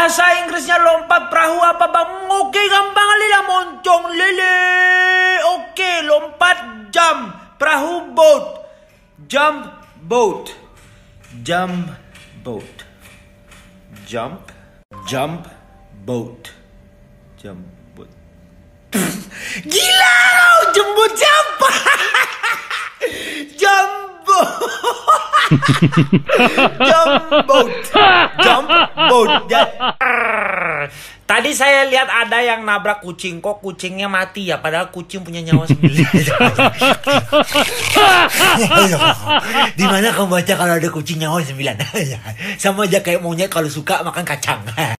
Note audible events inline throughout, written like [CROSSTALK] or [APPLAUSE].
Bahasa Inggrisnya lompat perahu apa bang? Oke gampang lila moncong lele. Oke lompat jam perahu boat. Jump boat. Jump boat. Jump. Jump boat. Jump boat. [LAUGHS] Gila lo jemput siapa? [LAUGHS] Gumboat. Gumboat. Tadi saya lihat ada yang nabrak kucing, kok kucingnya mati ya? Padahal kucing punya nyawa sembilan. [LAUGHS] Di mana kamu baca kalau ada kucing nyawa sembilan? [LAUGHS] Sama aja kayak monyet kalau suka makan kacang. [LAUGHS]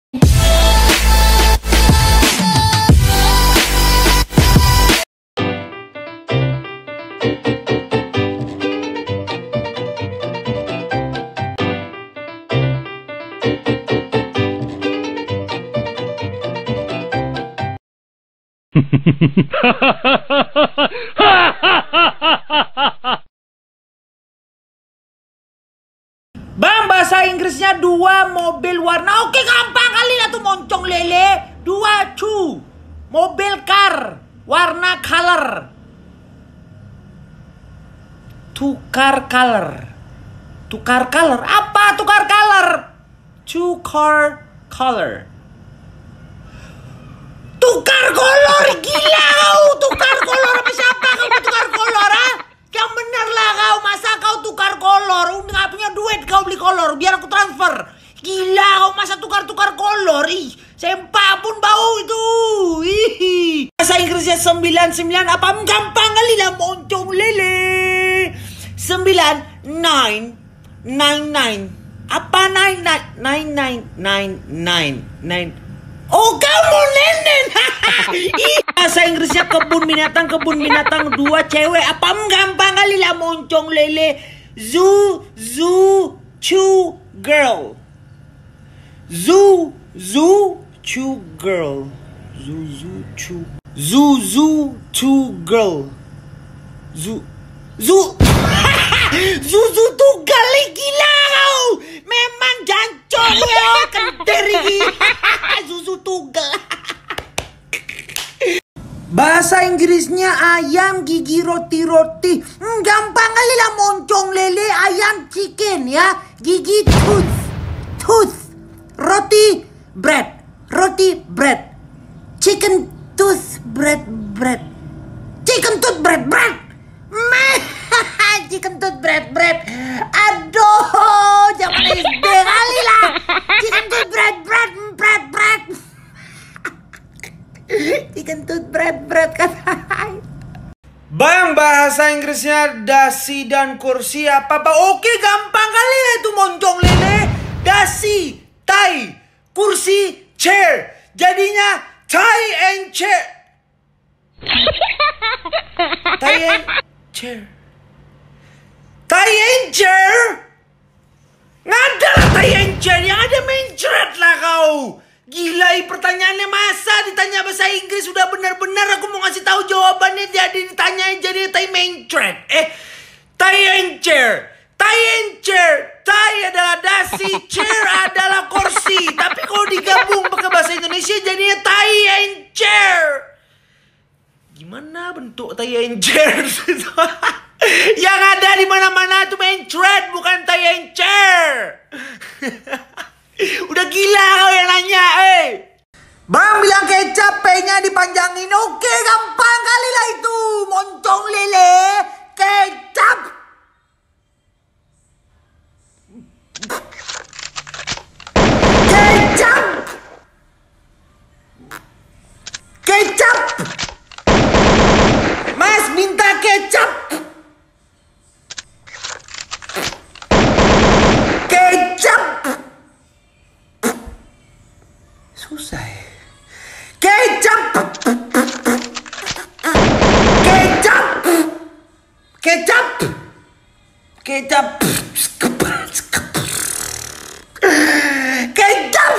[LAUGHS] Bang, bahasa Inggrisnya dua mobil warna. Oke, gampang kali lah tuh moncong lele. Dua cu. Mobil car. Warna color. Tukar color. Tukar color. Apa tukar color? two car color tukar kolor gila kau tukar kolor apa siapa kau tukar kolor ah yang benar lah kau masa kau tukar kolor udah gak punya duit kau beli kolor biar aku transfer gila kau masa tukar tukar kolor ih sempak pun bau itu ih bahasa Inggrisnya sembilan apa gampang kali lah moncong lele Sembilan nine nine nine apa nine nine nine nine nine nine Oh kamu nenen [LAUGHS] Bahasa Inggrisnya kebun binatang Kebun binatang dua cewek Apa gampang kali lah moncong lele Zoo Zoo Chu Girl Zoo Zoo Chu Girl Zoo Zoo Chu Zoo Zoo Chu Girl Zoo Zoo [LAUGHS] Zuzu tuh gali gila kau. Memang jancol ya Kenteri Inggrisnya ayam gigi roti-roti. Hmm, gampang kali lah moncong lele ayam chicken ya. Gigi tooth. Tooth. Roti bread. Roti bread. Chicken tooth bread bread. Inggrisnya dasi dan kursi apa apa. Oke gampang kali ya itu moncong lele. Dasi, tai, kursi, chair. Jadinya tai and chair. tai and chair. Tai and chair. Nggak ada tai and chair. Yang ada mencret lah kau. Gila, pertanyaannya masa ditanya bahasa Inggris sudah benar-benar aku mau ngasih tahu jawabannya jadi ditanya jadi tai main trend. Eh, tai and chair. Tai and chair. Tai adalah dasi, chair [LAUGHS] adalah kursi. Tapi kalau digabung pakai bahasa Indonesia jadinya tai and chair. Gimana bentuk tai and chair? [LAUGHS] Yang ada di mana-mana tuh Bang bilang kecap p dipanjangin. Oke, gampang kali lah itu. Moncong lele, kecap. Kecap. Kecap. Mas minta kecap. Kecap. Susah ya. Kecap! Kecap! Kecap! Kecap!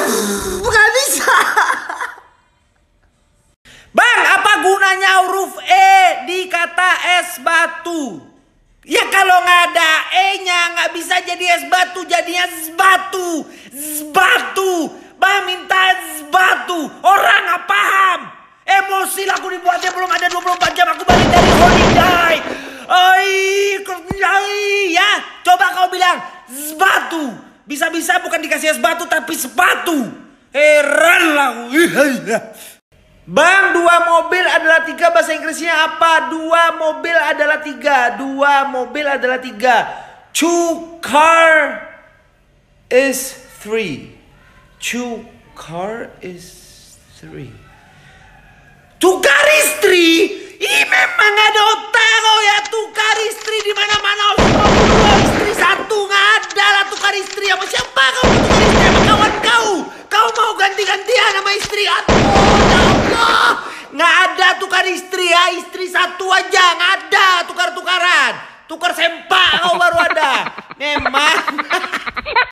nggak bisa! Bang, apa gunanya huruf E di kata es batu? Ya kalau nggak ada E-nya nggak bisa jadi es batu, jadinya zbatu, zbatu. Bang minta zbatu. Orang Terusin aku dibuatnya belum ada 24 jam aku balik dari holiday. Oi, ya, coba kau bilang sepatu. Bisa-bisa bukan dikasih es batu tapi sepatu. Heran lah. Ya. Bang, dua mobil adalah tiga bahasa Inggrisnya apa? Dua mobil adalah tiga. Dua mobil adalah tiga. Two car is three. Two car is three tukar istri. Ih memang ada otak oh ya tukar istri di mana mana oh, istri satu nggak ada lah tukar istri sama siapa kau tukar istri sama kawan kau. Kau mau ganti-gantian sama istri aku. Ya Allah. Nggak ada tukar istri ya istri satu aja nggak ada tukar-tukaran. Tukar sempak kau baru ada. [LAUGHS] Memang. [LAUGHS]